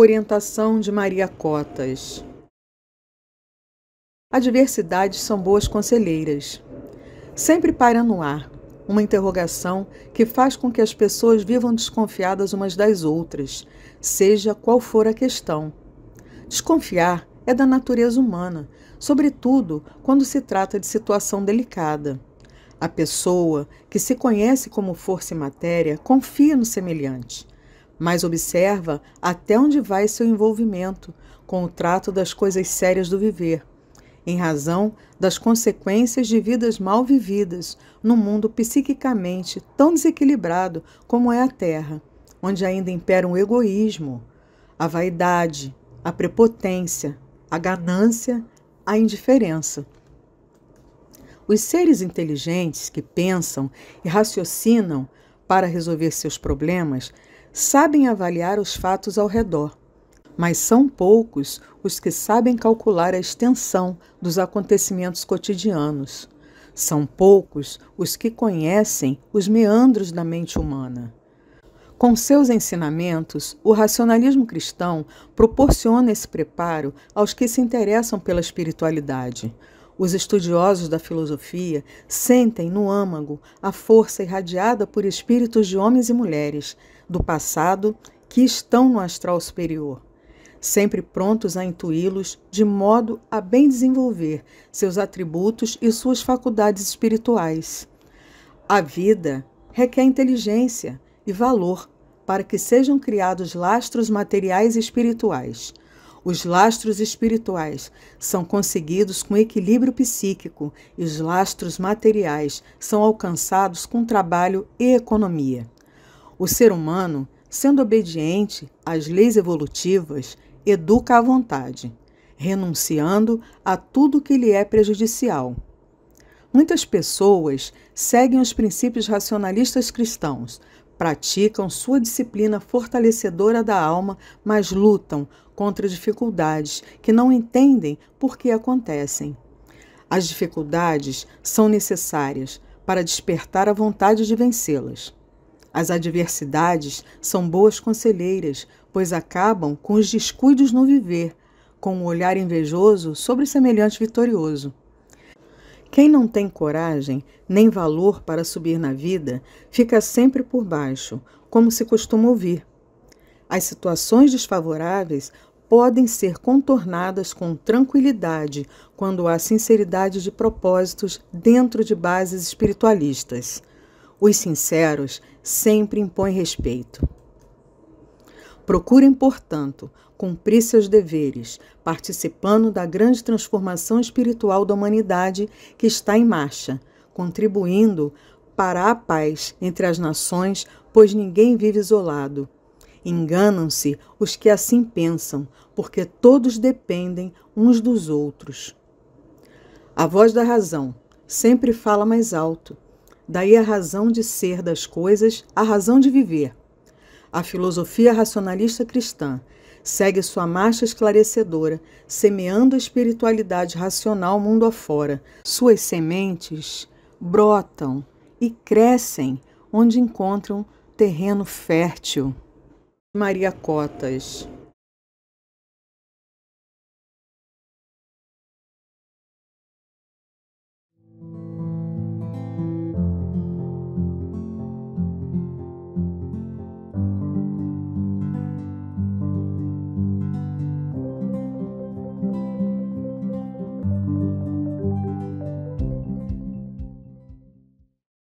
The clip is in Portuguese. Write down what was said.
Orientação de Maria Cotas. Adversidades são boas conselheiras. Sempre paira no ar uma interrogação que faz com que as pessoas vivam desconfiadas umas das outras, seja qual for a questão. Desconfiar é da natureza humana, sobretudo quando se trata de situação delicada. A pessoa que se conhece como força e matéria confia no semelhante mas observa até onde vai seu envolvimento com o trato das coisas sérias do viver, em razão das consequências de vidas mal vividas num mundo psiquicamente tão desequilibrado como é a Terra, onde ainda impera o egoísmo, a vaidade, a prepotência, a ganância, a indiferença. Os seres inteligentes que pensam e raciocinam para resolver seus problemas sabem avaliar os fatos ao redor, mas são poucos os que sabem calcular a extensão dos acontecimentos cotidianos. São poucos os que conhecem os meandros da mente humana. Com seus ensinamentos, o racionalismo cristão proporciona esse preparo aos que se interessam pela espiritualidade, os estudiosos da filosofia sentem no âmago a força irradiada por espíritos de homens e mulheres do passado que estão no astral superior, sempre prontos a intuí-los de modo a bem desenvolver seus atributos e suas faculdades espirituais. A vida requer inteligência e valor para que sejam criados lastros materiais e espirituais. Os lastros espirituais são conseguidos com equilíbrio psíquico e os lastros materiais são alcançados com trabalho e economia. O ser humano, sendo obediente às leis evolutivas, educa à vontade, renunciando a tudo que lhe é prejudicial. Muitas pessoas seguem os princípios racionalistas cristãos, praticam sua disciplina fortalecedora da alma, mas lutam contra dificuldades que não entendem por que acontecem. As dificuldades são necessárias para despertar a vontade de vencê-las. As adversidades são boas conselheiras, pois acabam com os descuidos no viver, com um olhar invejoso sobre semelhante vitorioso. Quem não tem coragem nem valor para subir na vida fica sempre por baixo, como se costuma ouvir. As situações desfavoráveis podem ser contornadas com tranquilidade quando há sinceridade de propósitos dentro de bases espiritualistas. Os sinceros sempre impõem respeito. Procurem, portanto, cumprir seus deveres, participando da grande transformação espiritual da humanidade que está em marcha, contribuindo para a paz entre as nações, pois ninguém vive isolado. Enganam-se os que assim pensam, porque todos dependem uns dos outros. A voz da razão sempre fala mais alto. Daí a razão de ser das coisas, a razão de viver. A filosofia racionalista cristã segue sua marcha esclarecedora, semeando a espiritualidade racional mundo afora. Suas sementes brotam e crescem onde encontram terreno fértil. Maria Cotas